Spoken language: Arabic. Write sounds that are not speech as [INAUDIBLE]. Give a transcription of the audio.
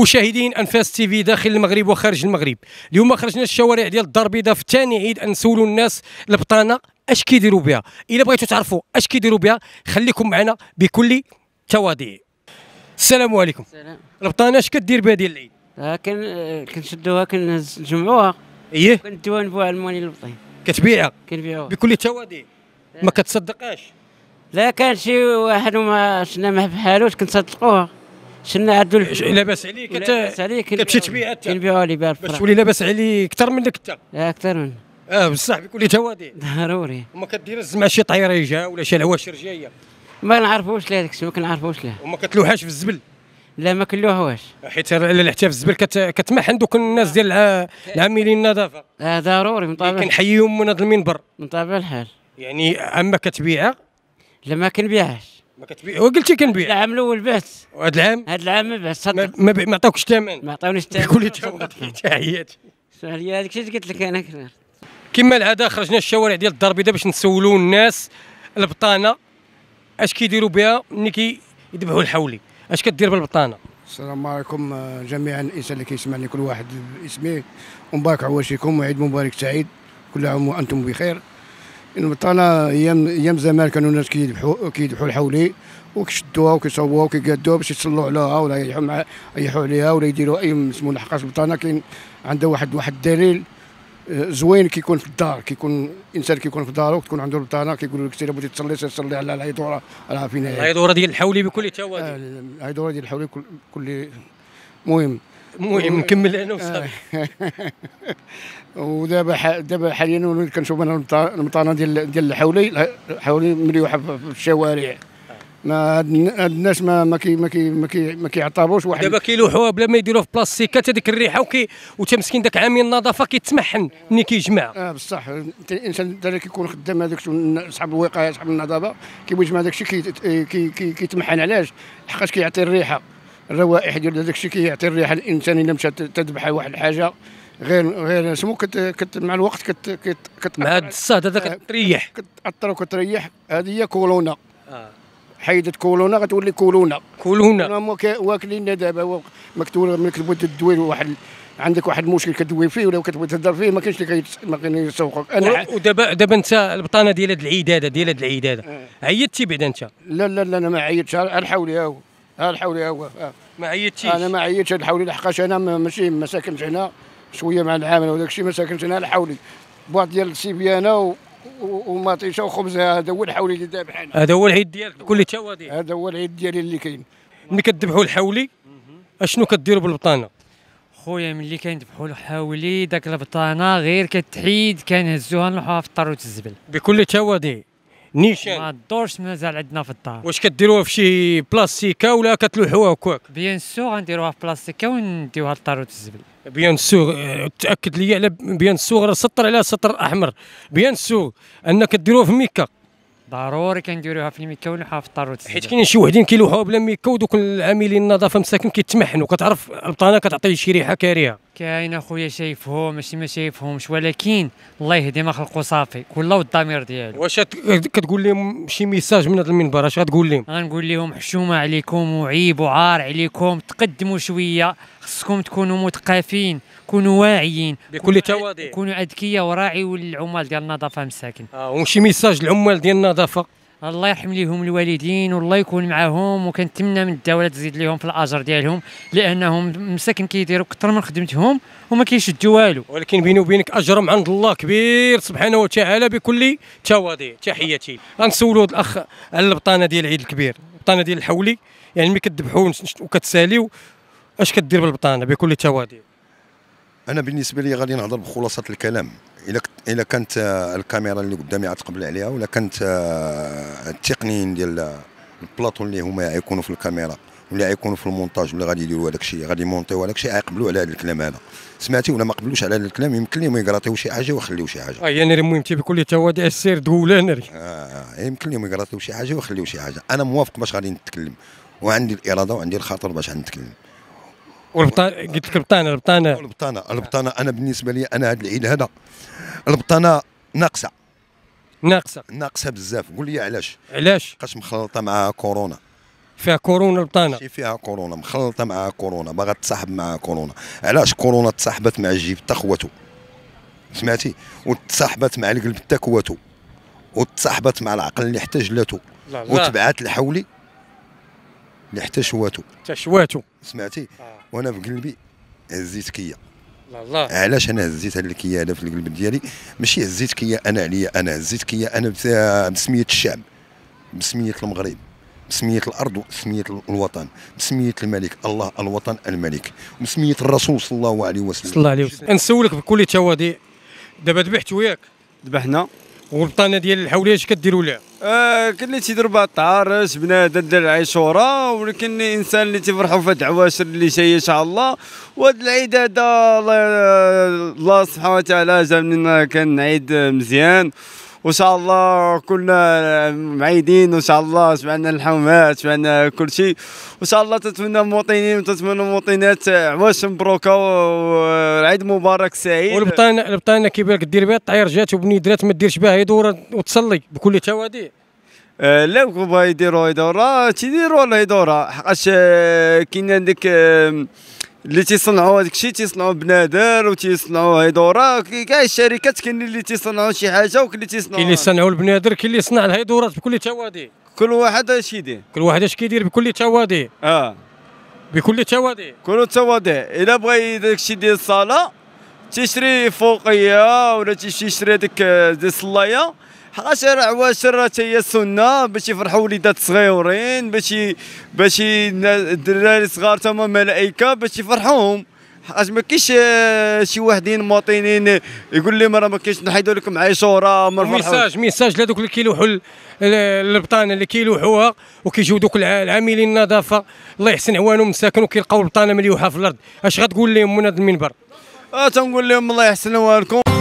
مشاهدين انفاس تي في داخل المغرب وخارج المغرب اليوم خرجنا الشوارع ديال الدار البيضاء في ثاني عيد نسولوا الناس البطانه اش كيديروا بها الا بغيتوا تعرفوا اش كيديروا بها خليكم معنا بكل تواضع السلام عليكم السلام البطانه اش كدير بها ديال العيد آه، كن آه، كنشدوها كنجمعوها ايه كنديوها نبوها الماني للبطين كتبيعها كنبيعوها بكل تواضع ما آه. كتصدقاش لا كان شي واحد وما شنا ما بحالوش كنصدقوها شنا عندو لاباس عليك لاباس عليك كتمشي تبيعها انت كنبيعوها لي بها باش تولي لاباس عليك اكثر منك انت اه اكثر من اه بصح بكل تواضع [LAUGHS] ضروري وما كدير الزمع شي طايره جا ولا شي العواشر جايه ما نعرفوش ليه داكشي ما كنعرفوش ليه وما كتلوحاش في الزبل لا ما كنلوحوهاش حيت الاحتفال الزبل كتمح كتمحن دوك الناس ديال العاملين النظافه اه ضروري من طبيعه يعني كنحييهم من هذا المنبر من طبيعه الحال يعني اما كتبيعها لا ما كنبيعهاش ما كتبيع قلتي كنبيع العام الاول بعت وهذا العام هذا العام بعت صدق ما ما عطاوكش الثمن ما عطاونيش الثمن كل تحيات هي هذيك الشيء اللي قلت لك انا كنا كما العاده خرجنا الشوارع ديال الدار البيضاء باش نسولوا الناس البطانه اش كيديروا بها ملي كيذبحوا الحولي اش كدير بالبطانه السلام عليكم آه، جميعا الانسان اللي كيسمعني كل واحد باسمه ومبارك عواشيكم وعيد مبارك سعيد كل عام وانتم بخير طالع ايام ايام زمان كانوا الناس كيدبحوا كيدبحوا الحولي وكيشدوها وكيصوبوها وكيقادوها باش يتصلوا عليها ولا يحوا يحوا عليها ولا يديروا اي سمو الحقه البطانه كاين عندها واحد واحد الدليل آه، زوين كيكون في الدار كيكون انسان كيكون في دارو تكون عنده البطانه كيقول لك سير بغيتي تصلي تصلي على العيدوره راه فينا هي العيدوره ديال الحولي بكل توادي آه، العيدوره ديال الحولي كل المهم المهم نكمل انا آه. وصافي [LAUGHS] ودابا دابا حاليا وليت كنشوف انا المطانه ديال ديال الحولي حولي مليوحه في الشوارع ما هاد الناس ما ما كي ما كي ما كي ما كيعطابوش واحد دابا كيلوحوها بلا ما يديروها في بلاستيكات هذيك الريحه وكي مسكين داك عامل النظافه كيتمحن ملي كيجمع اه بصح الانسان اللي كيكون خدام هذاك صاحب الوقايه صاحب النظافه كيبغي يجمع داك الشيء كيتمحن كي كي كي علاش لحقاش كيعطي الريحه الروائح ديال داك الشيء كيعطي الريحه الانسان الا مشات تذبح واحد الحاجه غير غير سمو كت, كت مع الوقت كت كت, كت مع الصهد هذا آه، كتريح كتاثر وكتريح هذه هي كولونا آه. حيدت كولونا غتولي كولونا كولونا واكلين دابا مكتوب ملي كتبغي تدوي واحد عندك واحد المشكل كدوي فيه ولا كتبغي تهضر فيه ما كاينش اللي ما اللي يسوقك انا ودابا دابا انت البطانه ديال هاد العداده ديال هاد العداده هذا آه. عيطتي بعدا انت لا لا لا انا ما عيطتش على حولي ها هو ها الحولي هو آه. ما عيتش انا ما عيتش الحولي لحقاش انا ماشي ما ساكنش هنا شويه مع العامل وداك الشيء ما ساكنش هنا الحولي بواط ديال السيبيانه و... ومطيشه وخبز هذا هو الحولي اللي ذابحين هذا هو العيد ديالك كل تواضيع هذا هو العيد ديالي اللي كاين ملي كذبحوا الحولي اشنو كديروا بالبطانه خويا ملي كنذبحوا الحولي داك البطانه غير كتحيد كنهزوها نلوحوها في الطر وتزبل بكل تواضيع نيشان ما دورش مازال عندنا في الدار واش كديروها في شي بلاستيكه ولا كتلوحوها هكاك بيان سور غنديروها في بلاستيكه ونديوها للطاروت الزبل بيان سور آه، تاكد لي على بيان سور سطر على سطر احمر بيان سور ان كديروها في ميكا ضروري كنديروها في الميكا ونلوحوها في الطاروت حيت كاينين شي وحدين كيلوحوها بلا ميكا ودوك العاملين النظافه مساكن كيتمحنوا كتعرف البطانه كتعطي شي ريحه كريهه كاين اخويا شايفهم ماشي ما شايفهمش ولكن الله يهدي ما خلقوا صافي كله والضمير ديالو واش كتقول لهم شي ميساج من هذا المنبر اش غتقول لهم غنقول لهم حشومه عليكم وعيب وعار عليكم تقدموا شويه خصكم تكونوا مثقفين كونوا واعيين بكل تواضع كونوا اذكياء وراعيوا العمال ديال النظافه مساكن اه وشي ميساج للعمال ديال النظافه الله يرحم ليهم الوالدين والله يكون معاهم وكنتمنى من الدوله تزيد لهم في الاجر ديالهم لانهم مساكن كيديروا اكثر من خدمتهم وما كيشدوا والو ولكن بيني وبينك اجرهم عند الله كبير سبحانه وتعالى بكل تواضع تحياتي غنسولوا الاخ على البطانه ديال العيد الكبير البطانه ديال الحولي يعني ملي كذبحوا وكتساليو اش كدير بالبطانه بكل تواضع انا بالنسبه لي غادي نهضر بخلاصه الكلام الا الا كانت آه، الكاميرا اللي قدامي عتقبل عليها ولا كانت آه، التقنيين ديال آه، البلاطو اللي هما يكونوا في الكاميرا ولا يكونوا في المونتاج ولا غادي يديروا هذاك الشيء غادي يمونطيو هذاك الشيء يقبلوا على هذا الكلام هذا سمعتي ولا ما قبلوش على هذا الكلام يمكن لهم يقراطيو شي حاجه ويخليو شي حاجه اه يعني المهم بكل تواضع السير دولا ناري اه يمكن لهم يقراطيو شي حاجه ويخليو شي حاجه انا موافق باش غادي نتكلم وعندي الاراده وعندي الخاطر باش نتكلم والبطانه قلت لك البطانه البطانه البطانه البطانه انا بالنسبه لي انا هذا العيد هذا البطانه ناقصه ناقصه ناقصه بزاف قول لي علاش علاش لقاش مخلطه مع كورونا فيها كورونا البطانه فيها كورونا مخلطه مع كورونا باغا تصاحب مع كورونا علاش كورونا تصاحبت مع الجيب تا خواتو سمعتي وتصاحبت مع القلب تا كواتو وتصاحبت مع العقل اللي حتى جلاتو وتبعات لحولي اللي حتى شواتو حتى شواتو سمعتي آه. وانا في قلبي هزيت كيا الله علاش انا هزيت هذه الكيا هذا في القلب ديالي ماشي هزيت كيا انا عليا انا هزيت كيا انا بسميه الشعب بسميه المغرب بسمية الأرض وبسمية الوطن بسمية الملك الله الوطن الملك وبسمية الرسول صلى الله عليه وسلم صلى الله عليه وسلم نسولك بكل تواضع دابا ذبحت وياك ذبحنا والبطانه ديال اش كديروا لها آه كاين اللي بها الطعارس بنادم دار العاشوره ولكن الانسان اللي تيفرحوا في هاد العواشر اللي جايه ان شاء الله وهاد العيد هذا الله سبحانه وتعالى جا كان عيد مزيان وان شاء الله كلنا معيدين وان شاء الله سمعنا الحومات سمعنا كل شيء وان شاء الله تتمنى المواطنين وتتمنى المواطنات عواش مبروكه وعيد مبارك سعيد والبطانه البطانه كي بالك دير بها الطعير جات وبني درات ما ديرش بها يدور وتصلي بكل توادي آه، لا كوبا يديروا يدورا تيديروا ولا يدورا حقاش آه، كاين عندك آه، اللي تيصنعوا هذاك الشيء تيصنعوا بنادر وتيصنعوا هيدورا كاع الشركات كاين اللي تيصنعوا شي حاجه وكاين اللي تيصنعوا كاين اللي يصنعوا البنادر كاين اللي يصنع الهيدورات بكل توادي كل واحد اش يدير كل واحد اش كيدير بكل توادي اه بكل توادي كل توادي الا بغى داك الشيء ديال الصاله تيشري فوقيه ولا تيشري هذيك آه، ديال الصلايه حاشر عواشر تاهي السنه باش يفرحوا وليدات صغيورين باش باش الدراري الصغار تما ملائكه باش يفرحوهم حاج ما كاينش آه، شي واحدين مواطنين يقول لهم راه ما كاينش نحيدوا لكم عاشوره ميساج ميساج لهذوك اللي كيلوحوا البطانه اللي كيلوحوها وكيجيو دوك العاملين النظافه الله يحسن عوانهم مساكن وكيلقاو البطانه مليوحه في الارض اش غتقول لهم من هذا المنبر؟ آه، تنقول لهم الله يحسن عوانكم